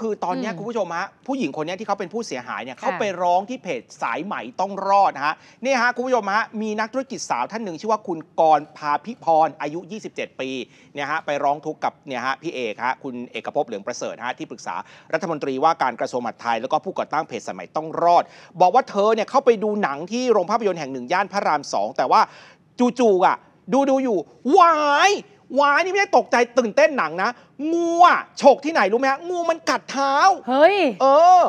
คือตอนนี้คุณผู้ชมฮะผู้หญิงคนนี้ที่เขาเป็นผู้เสียหายเนี่ยเขาไปร้องที่เพจสายใหม่ต้องรอดฮะนี่ฮะคุณผู้ชมฮะมีนักธุรกิจสาวท่านหนึ่งชื่อว่าคุณกรพาพิพรอายุ 27 ปีเนี่ยฮะไปร้องทุกข์กับเนี่ยฮะพี่เอกฮะคุณเอกภพเหลืองประเสริฐฮะที่ปรึกษารัฐมนตรีว่าการกระทรวงมหาดไทยแล้วก็ผู้ก่อตั้งเพจสายใหม่ต้องรอด บอกว่าเธอเนี่ยเข้าไปดูหนังที่โรงภาพยนตร์แห่งหนึ่งย่านพระรามสองแต่ว่าจู่ๆอ่ะดูดูอยู่วายว้ายนี่ไม่ได้ตกใจตื่นเต้นหนังนะงูอ่ะฉกที่ไหนรู้ไหมฮะงูมันกัดเท้า เฮ้ย เออ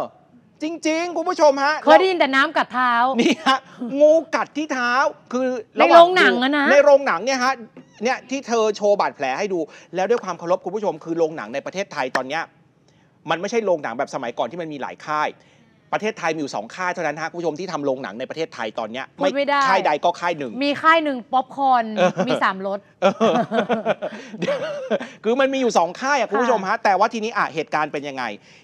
จริงๆ คุณผู้ชม ฮะเคยได้ยินแต่น้ำกัดเท้านี่ฮะ งูกัดที่เท้าคือในโรงหนังนะในโรงหนังเนี่ยฮะเนี่ยที่เธอโชว์บาดแผลให้ดู แล้วด้วยความเคารพคุณผู้ชม คือโรงหนังในประเทศไทยตอนเนี้ยมันไม่ใช่โรงหนังแบบสมัยก่อนที่มันมีหลายค่ายประเทศไทยมีอยู่สองค่ายเท่านั้นฮะคุณผู้ชมที่ทำโรงหนังในประเทศไทยตอนเนี้ยไม่ได้ค่ายใดก็ค่ายหนึ่ง มีค่ายหนึ่งป๊อปคอนมีสามรถคือมันมีอยู่สองค่ายอะคุณผู้ชมฮะแต่ว่าทีนี้อ่ะเหตุการณ์เป็นยังไง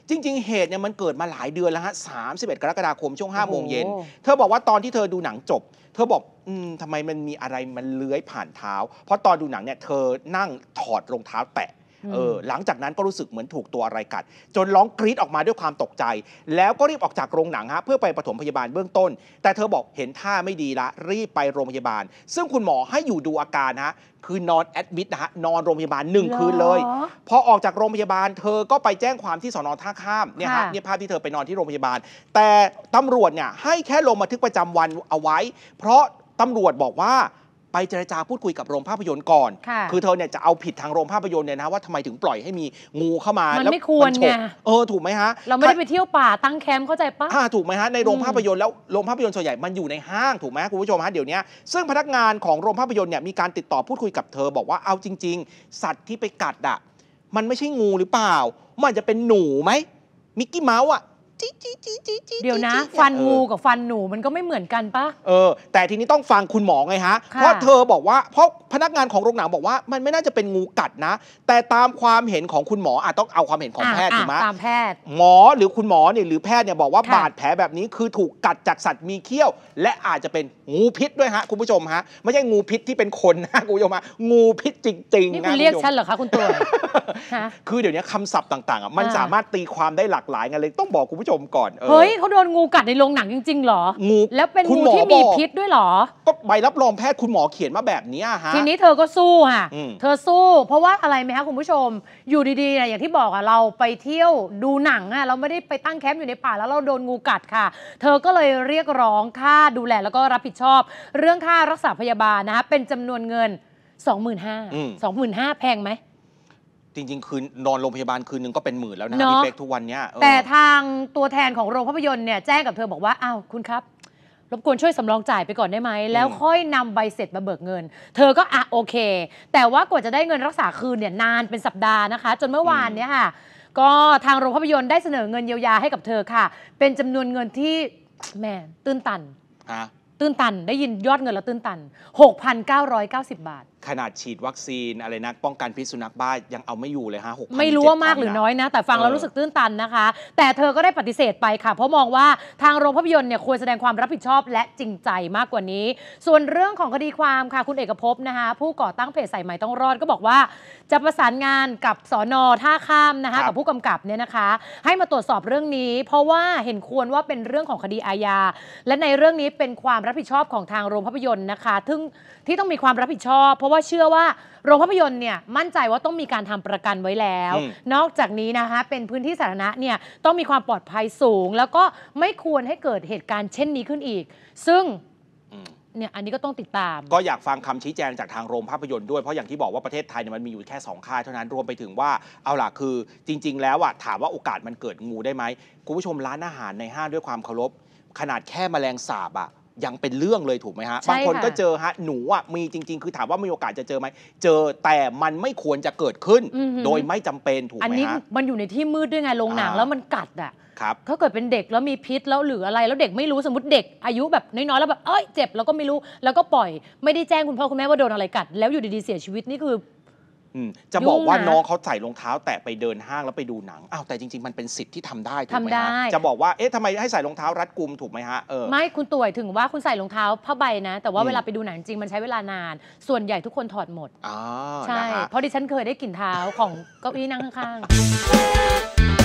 จริง ๆ เหตุเนี่ยมันเกิดมาหลายเดือนแล้วฮะสาเ็ดกรกฎาคมช่วงห้าโมงเย็น เธอบอกว่าตอนที่เธอดูหนังจบ เธอบอกอืมทำไมมันมีอะไรมันเลื้อยผ่านเท้าเพราะตอนดูหนังเนี่ยเธอนั่งถอดรองเท้าแตะเออหลังจากนั้นก็รู้สึกเหมือนถูกตัวอะไรกัด จนร้องกรีดออกมาด้วยความตกใจ แล้วก็รีบออกจากโรงหนังฮะ เพื่อไปปฐมพยาบาลเบื้องต้น แต่เธอบอกเห็นท่าไม่ดีละ รีบไปโรงพยาบาล ซึ่งคุณหมอให้อยู่ดูอาการฮะ คือนอนแอดมิดนะฮะ นอนโรงพยาบาลหนึ่งคืนเลยพอออกจากโรงพยาบาล เธอก็ไปแจ้งความที่สอนอท่าข้ามเนี่ยฮะเนี่ยภาพที่เธอไปนอนที่โรงพยาบาล แต่ตำรวจเนี่ยให้แค่ลงบันทึกประจำวันเอาไว้ เพราะตำรวจบอกว่าไปเจรจาพูดคุยกับโรงภาพยนตร์ก่อน คือเธอเนี่ยจะเอาผิดทางโรงภาพยนตร์เนี่ยนะว่าทำไมถึงปล่อยให้มีงูเข้ามามันไม่ควรไงเออ ถูกไหมฮะ เราไม่ได้ไปเที่ยวป่าตั้งแคมป์เข้าใจปะ่าถูกไหมฮะในโรงภาพยนตร์แล้วโรงภาพยนตร์ส่วนใหญ่มันอยู่ในห้าง ถูกไหมคุณผู้ชมฮะเดี๋ยวนี้ซึ่งพนักงานของโรงภาพยนตร์เนี่ยมีการติดต่อพูดคุยกับเธอบอกว่าเอาจริง ๆ สัตว์ที่ไปกัดอะมันไม่ใช่งูหรือเปล่า มันจะเป็นหนูไหมมิกกี้เมาส์อ่ะจีจีจีจีเดี๋ยวนะ ฟันงูกับฟันหนูมันก็ไม่เหมือนกันปะเออ แต่ทีนี้ต้องฟังคุณหมอไงฮะเพราะเธอบอกว่าเพราะพนักงานของโรงหนังบอกว่ามันไม่น่าจะเป็นงูกัดนะ แต่ตามความเห็นของคุณหมออาจต้องเอาความเห็นของแพทย์ถูกไหมตามแพทย์ หมอหรือคุณหมอเนี่ยหรือแพทย์เนี่ยบอกว่าบาดแผลแบบนี้คือถูกกัดจากสัตว์มีเขี้ยว และอาจจะเป็นงูพิษด้วยฮะคุณผู้ชมฮะไม่ใช่งูพิษที่เป็นคนนะคุณผู้ชมฮะงูพิษจริงๆนี่คุณเรียกฉันเหรอคะคุณตัวคือเดี๋ยวนี้คำศัพท์ต่างๆอ่ะมันสามารถตีความได้หลากหลายไงเลยต้องบอกคุณผู้ชมมก่อนเฮ้ยเขาโดนงูกัดในโรงหนังจริงๆหรองูแล้วเป็นงูที่มีพิษด้วยหรอก็ใบรับรองแพทย์คุณหมอเขียนมาแบบนี้ฮะทีนี้เธอก็สู้ค่ะ เธอสู้เพราะว่าอะไรไหมคะคุณผู้ชมอยู่ดีๆเนี่ยอย่างที่บอกอะเราไปเที่ยวดูหนังอะเราไม่ได้ไปตั้งแคมป์อยู่ในป่าแล้วเราโดนงูกัดค่ะ เธอก็เลยเรียกร้องค่าดูแลแล้วก็รับผิดชอบ เรื่องค่ารักษาพยาบาลนะคะเป็นจำนวนเงิน 2 5หมื่นห้าแพงไหมจริงๆคืนนอนโรงพยาบาลคืนนึงก็เป็นหมื่นแล้วนะนพี่เป๊กทุกวันเนี้ยแต่ทางตัวแทนของโรงภาพยนตร์เนี่ยแจ้งกับเธอบอกว่า อ้าวคุณครับ รบกวนช่วยสำรองจ่ายไปก่อนได้ไหม แล้วค่อยนำใบเสร็จมาเบิกเงิน เธอก็อ่ะโอเค แต่ว่ากว่าจะได้เงินรักษาคืนเนี่ยนานเป็นสัปดาห์นะคะ จนเมื่อวานเนี่ยค่ะ ก็ทางโรงภาพยนตร์ได้เสนอเงินเยียวยาให้กับเธอค่ะ เป็นจำนวนเงินที่แหมตื้นตันตื้นตันได้ยินยอดเงินแล้วตื้นตัน6,990 บาทขนาดฉีดวัคซีนอะไรนะป้องกันพิษสุนัขบ้ายังเอาไม่อยู่เลยฮะหกไม่รู้ว่ามากหรือน้อยนะ แต่ฟังแล้วรู้สึกตื้นตันนะคะ แต่เธอก็ได้ปฏิเสธไปค่ะ เพราะมองว่าทางโรงภาพยนตร์เนี่ยควรแสดงความรับผิดชอบและจริงใจมากกว่านี้ ส่วนเรื่องของคดีความค่ะ คุณเอกภพนะคะ ผู้ก่อตั้งเพจสายใหม่ต้องรอดก็บอกว่า จะประสานงานกับสอนอท่าข้ามนะคะกับผู้กำกับเนี่ยนะคะ ให้มาตรวจสอบเรื่องนี้ เพราะว่าเห็นควรว่าเป็นเรื่องของคดีอาญาและในเรื่องนี้เป็นความรับผิดชอบของทางโรงภาพยนตร์นะคะทึ่งที่ต้องมีความรับผิดชอบเพราะว่าว่าเชื่อว่าโรงภาพยนตร์เนี่ยมั่นใจว่าต้องมีการทำประกันไว้แล้วอนอกจากนี้นะคะเป็นพื้นที่สาธารณะเนี่ยต้องมีความปลอดภัยสูง แล้วก็ไม่ควรให้เกิดเหตุการณ์เช่นนี้ขึ้นอีก ซึ่งเนี่ยอันนี้ก็ต้องติดตาม ก็อยากฟังคำชี้แจงจากทางโรงภาพยนตร์ด้วยเพราะอย่างที่บอกว่าประเทศไทยเนี่ยมันมีอยู่แค่ 2ค่ายเท่านั้นรวมไปถึงว่าเอาล่ะคือจริงๆแล้วอะถามว่าโอกาสมันเกิดงูได้ไหมคุณผู้ชมร้านอาหารในห้างด้วยความเคารพขนาดแค่แมลงสาบอะยังเป็นเรื่องเลยถูกไหมฮะ บางคนก็เจอฮะหนูอ่ะมีจริง ๆ คือถามว่ามีโอกาสจะเจอไหมเจอแต่มันไม่ควรจะเกิดขึ้น โดยไม่จำเป็นถูกไหมฮะอันนี้มันอยู่ในที่มืดด้วยไงโรงหนังแล้วมันกัดอ่ะครับเขาเกิดเป็นเด็กแล้วมีพิษแล้วหรืออะไรแล้วเด็กไม่รู้สมมติเด็ก อายุแบบน้อยๆ แล้วแบบเอ้ยเจ็บแล้วก็ไม่รู้ แล้วก็ปล่อยไม่ได้แจ้งคุณพ่อ คุณแม่ว่าโดนอะไรกัดแล้วอยู่ดีๆเสียชีวิตนี่คือจะบอกว่านะ้องเขาใส่รองเท้าแตะไปเดินห้าง แล้วไปดูหนัง อ้าว แต่จริงๆ มันเป็นสิทธิ์ที่ทำได้ถูกไหมฮะ จะบอกว่าเอ๊ะทำไมให้ใส่รองเท้ารัดกุมถูกไหมฮะเออไม่คุณตุวย ถึงว่าคุณใส่รองเท้าผ้าใบนะ แต่ว่าเวลาไปดูหนังจริงมันใช้เวลานาน ส่วนใหญ่ทุกคนถอดหมดอ๋อใช่เพราะดิฉันเคยได้กลิ่นเท้าของเก้าอี้นั่งข้างๆ